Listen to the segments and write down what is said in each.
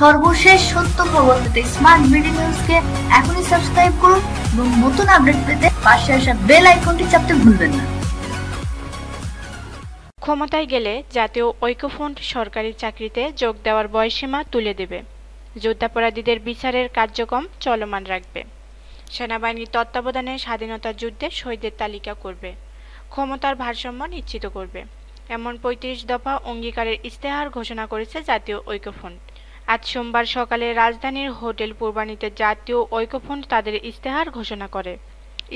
সর্বশেষ সত্য খবর স্মার্ট বিডি নিউজকে এখনই সাবস্ক্রাইব করুন এবং নতুন আপডেট পেতে পাশে আসা বেল আইকনটি চাপতে ভুলবেন না ক্ষমতায় গেলে জাতীয় ঐক্যফ্রন্ট সরকারি চাকরিতে যোগ দেওয়ার বয়সীমা তুলে দেবে যুদ্ধাপরাধীদের বিচারের কার্যক্রম চলমান রাখবে সেনাবাহিনীর তত্ত্বাবধানে স্বাধীনতা যুদ্ধে শহীদের তালিকা করবে ক্ষমতার ভারসাম্য নিশ্চিত করবে এমন পঁয়ত্রিশ দফা অঙ্গীকারের ইস্তেহার ঘোষণা করেছে জাতীয় ঐক্যফ্রন্ট আজ সোমবার সকালে রাজধানীর হোটেল পূর্বানীতে জাতীয় ঐক্যফ্রন্ট তাদের ইস্তেহার ঘোষণা করে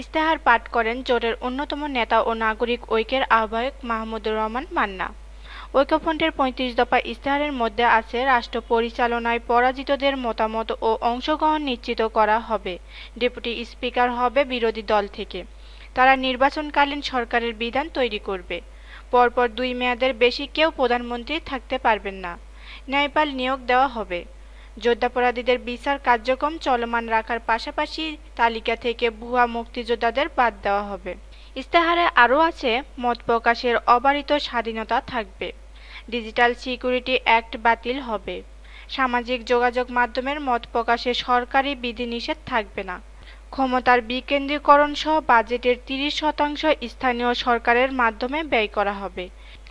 ইস্তেহার পাঠ করেন জোটের অন্যতম নেতা ও নাগরিক ঐক্যের আহ্বায়ক মাহমুদুর রহমান মান্না ঐক্যফ্রন্টের পঁয়ত্রিশ দফা ইস্তেহারের মধ্যে আছে রাষ্ট্র পরিচালনায় পরাজিতদের মতামত ও অংশগ্রহণ নিশ্চিত করা হবে ডেপুটি স্পিকার হবে বিরোধী দল থেকে তারা নির্বাচনকালীন সরকারের বিধান তৈরি করবে পরপর দুই মেয়াদের বেশি কেউ প্রধানমন্ত্রী থাকতে পারবেন না ন্যায়পাল নিয়োগ দেওয়া হবে যোদ্ধাপরাধীদের বিচার কার্যক্রম চলমান রাখার পাশাপাশি তালিকা থেকে ভুয়া মুক্তিযোদ্ধাদের বাদ দেওয়া হবে ইস্তেহারে আরও আছে মত প্রকাশের অবারিত স্বাধীনতা থাকবে ডিজিটাল সিকিউরিটি অ্যাক্ট বাতিল হবে সামাজিক যোগাযোগ মাধ্যমের মত প্রকাশে সরকারি বিধিনিষেধ থাকবে না ক্ষমতার বিকেন্দ্রীকরণ সহ বাজেটের তিরিশ শতাংশ স্থানীয় সরকারের মাধ্যমে ব্যয় করা হবে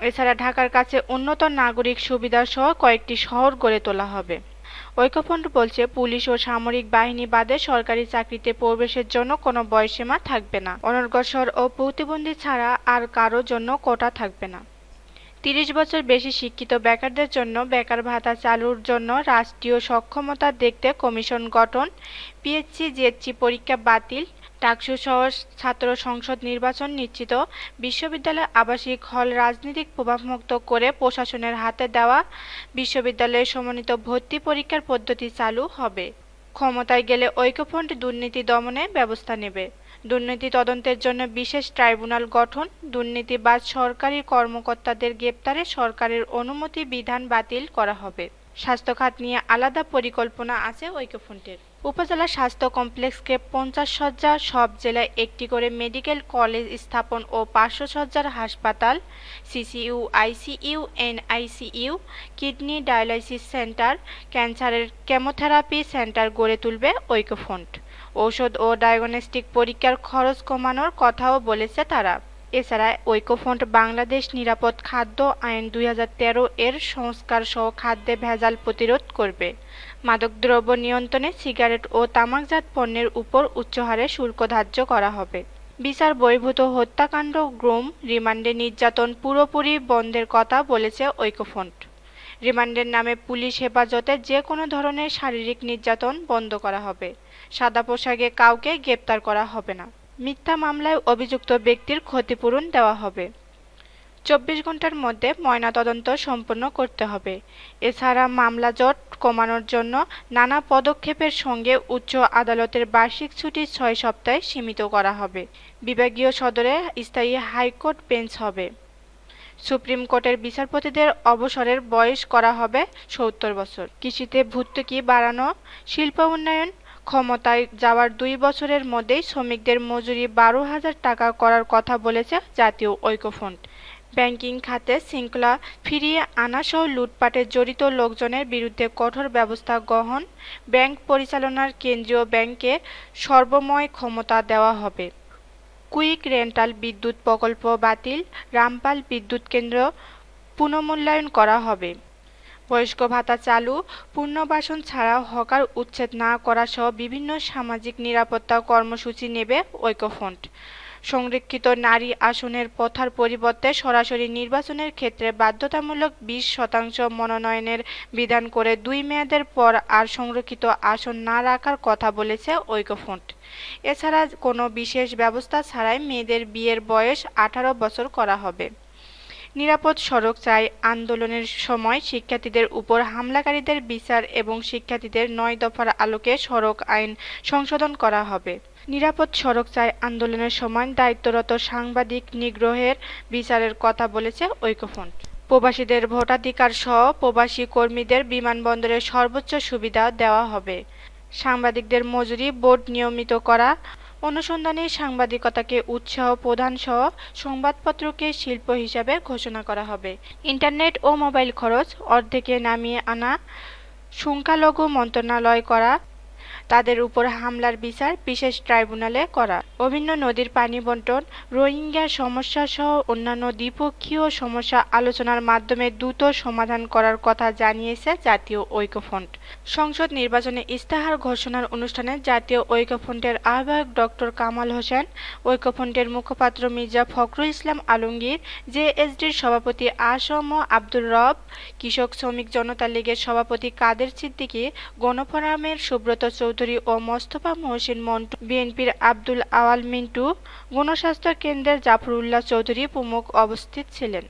এছাড়া ঢাকার কাছে উন্নত নাগরিক সুবিধা সহ কয়েকটি শহর গড়ে তোলা হবে ঐক্যফ্রন্ট বলছে পুলিশ ও সামরিক বাহিনী বাদে সরকারি চাকরিতে প্রবেশের জন্য কোনো বয়সীমা থাকবে না অনর্গসর ও প্রতিবন্ধী ছাড়া আর কারো জন্য কোটা থাকবে না তিরিশ বছর বেশি শিক্ষিত বেকারদের জন্য বেকার ভাতা চালুর জন্য রাষ্ট্রীয় সক্ষমতা দেখতে কমিশন গঠন পিএইচসি জিএসসি পরীক্ষা বাতিল টাকসু সহ ছাত্র সংসদ নির্বাচন নিশ্চিত বিশ্ববিদ্যালয় আবাসিক হল রাজনৈতিক প্রভাবমুক্ত করে প্রশাসনের হাতে দেওয়া বিশ্ববিদ্যালয়ে সমন্বিত ভর্তি পরীক্ষার পদ্ধতি চালু হবে ক্ষমতায় গেলে ঐক্যফ্রন্ট দুর্নীতি দমনে ব্যবস্থা নেবে দুর্নীতি তদন্তের জন্য বিশেষ ট্রাইব্যুনাল গঠন দুর্নীতিবাদ সরকারি কর্মকর্তাদের গ্রেপ্তারে সরকারের অনুমতি বিধান বাতিল করা হবে স্বাস্থ্যখাত নিয়ে আলাদা পরিকল্পনা আছে ঐক্যফ্রন্টের উপজেলা স্বাস্থ্য কমপ্লেক্সকে পঞ্চাশ সজ্জা সব জেলায় একটি করে মেডিকেল কলেজ স্থাপন ও পাঁচশো সজ্জার হাসপাতাল CCU ICU NICU kidney dialysis center ক্যান্সারের কেমোথেরাপি সেন্টার গড়ে তুলবে ঐক্যফ্রন্ট ঔষধ ও ডায়াগনস্টিক পরীক্ষার খরচ কমানোর কথাও বলেছে তারা এছাড়া ঐক্যফ্রন্ট বাংলাদেশ নিরাপদ খাদ্য আইন দুই এর সংস্কার সহ খাদ্যে ভেজাল প্রতিরোধ করবে মাদকদ্রব্য নিয়ন্ত্রণে সিগারেট ও তামাকজাত পণ্যের উপর উচ্চহারে শুল্ক ধার্য করা হবে বিচার বহির্ভূত হত্যাকাণ্ড গ্রুম রিমান্ডে নির্যাতন পুরোপুরি বন্ধের কথা বলেছে ঐক্যফ্রন্ট রিমান্ডের নামে পুলিশ হেফাজতে যে কোনো ধরনের শারীরিক নির্যাতন বন্ধ করা হবে সাদা পোশাকে কাউকে গ্রেপ্তার করা হবে না মিথ্যা মামলায় অভিযুক্ত ব্যক্তির ক্ষতিপূরণ দেওয়া হবে চব্বিশ ঘন্টার মধ্যে ময়নাতদন্ত সম্পন্ন করতে হবে এছাড়া মামলা জট কমানোর জন্য নানা পদক্ষেপের সঙ্গে উচ্চ আদালতের বার্ষিক ছুটি ছয় সপ্তাহে সীমিত করা হবে বিভাগীয় সদরে স্থায়ী হাইকোর্ট বেঞ্চ হবে সুপ্রিম কোর্টের বিচারপতিদের অবসরের বয়স করা হবে সত্তর বছর কৃষিতে ভর্তুকি বাড়ানো শিল্প উন্নয়ন ক্ষমতায় যাওয়ার দুই বছরের মধ্যেই শ্রমিকদের মজুরি বারো হাজার টাকা করার কথা বলেছে জাতীয় ঐক্যফ্রন্ট ব্যাংকিং খাতে শৃঙ্খলা ফিরিয়ে আনাসহ লুটপাটে জড়িত লোকজনের বিরুদ্ধে কঠোর ব্যবস্থা গ্রহণ ব্যাংক পরিচালনার কেন্দ্রীয় ব্যাংকে সর্বময় ক্ষমতা দেওয়া হবে কুইক রেন্টাল বিদ্যুৎ প্রকল্প বাতিল রামপাল বিদ্যুৎ কেন্দ্র পুনর্মূল্যায়ন করা হবে বয়স্ক ভাতা চালু পুনর্বাসন ছাড়াও হকার উচ্ছেদ না করা সহ বিভিন্ন সামাজিক নিরাপত্তা কর্মসূচি নেবে ঐক্যফ্রন্ট সংরক্ষিত নারী আসনের পথার পরিবর্তে সরাসরি নির্বাচনের ক্ষেত্রে বাধ্যতামূলক বিশ শতাংশ মনোনয়নের বিধান করে দুই মেয়াদের পর আর সংরক্ষিত আসন না রাখার কথা বলেছে ঐক্যফ্রন্ট এছাড়া কোনো বিশেষ ব্যবস্থা ছাড়াই মেয়েদের বিয়ের বয়স আঠারো বছর করা হবে নিরাপদ সড়ক চাই আন্দোলনের সময় শিক্ষার্থীদের উপর হামলাকারীদের বিচার এবং শিক্ষার্থীদের নয় দফার আলোকে সড়ক আইন সংশোধন করা হবে নিরাপদ সড়ক চাই আন্দোলনের সময় দায়িত্বরত সাংবাদিক নিগ্রহের বিচারের কথা বলেছে ঐক্যফ্রন্ট প্রবাসীদের ভোটাধিকার সহ প্রবাসী কর্মীদের বিমানবন্দরে সর্বোচ্চ সুবিধা দেওয়া হবে সাংবাদিকদের মজুরি বোর্ড নিয়মিত করা অনুসন্ধানী সাংবাদিকতাকে উৎসাহ প্রদান সহ সংবাদপত্রকে শিল্প হিসাবে ঘোষণা করা হবে ইন্টারনেট ও মোবাইল খরচ অর্ধেকে নামিয়ে আনা সংখ্যালঘু মন্ত্রণালয় করা তাদের উপর হামলার বিচার বিশেষ ট্রাইব্যুনালে করা অভিন্ন নদীর পানি বন্টন রোহিঙ্গা সমস্যাসহ অন্যান্য দ্বিপক্ষীয় সমস্যা আলোচনার মাধ্যমে দ্রুত সমাধান করার কথা জানিয়েছে জাতীয় ঐক্যফ্রন্ট সংসদ নির্বাচনে ইস্তাহার ঘোষণার অনুষ্ঠানে জাতীয় ঐক্যফ্রন্টের আহ্বায়ক ডক্টর কামাল হোসেন ঐক্যফ্রন্টের মুখপাত্র মির্জা ফখরুল ইসলাম আলমগীর জেএসডির সভাপতি আসম আব্দুল রব কৃষক শ্রমিক জনতা লীগের সভাপতি কাদের সিদ্দিকী গণফোরামের সুব্রত চৌধুরী চৌধুরী ও মোস্তফা মহসিন মন্টু বিএনপির আব্দুল আওয়াল মিন্টু গণস্বাস্থ্য কেন্দ্রের জাফরুল্লাহ চৌধুরী প্রমুখ অবস্থিত ছিলেন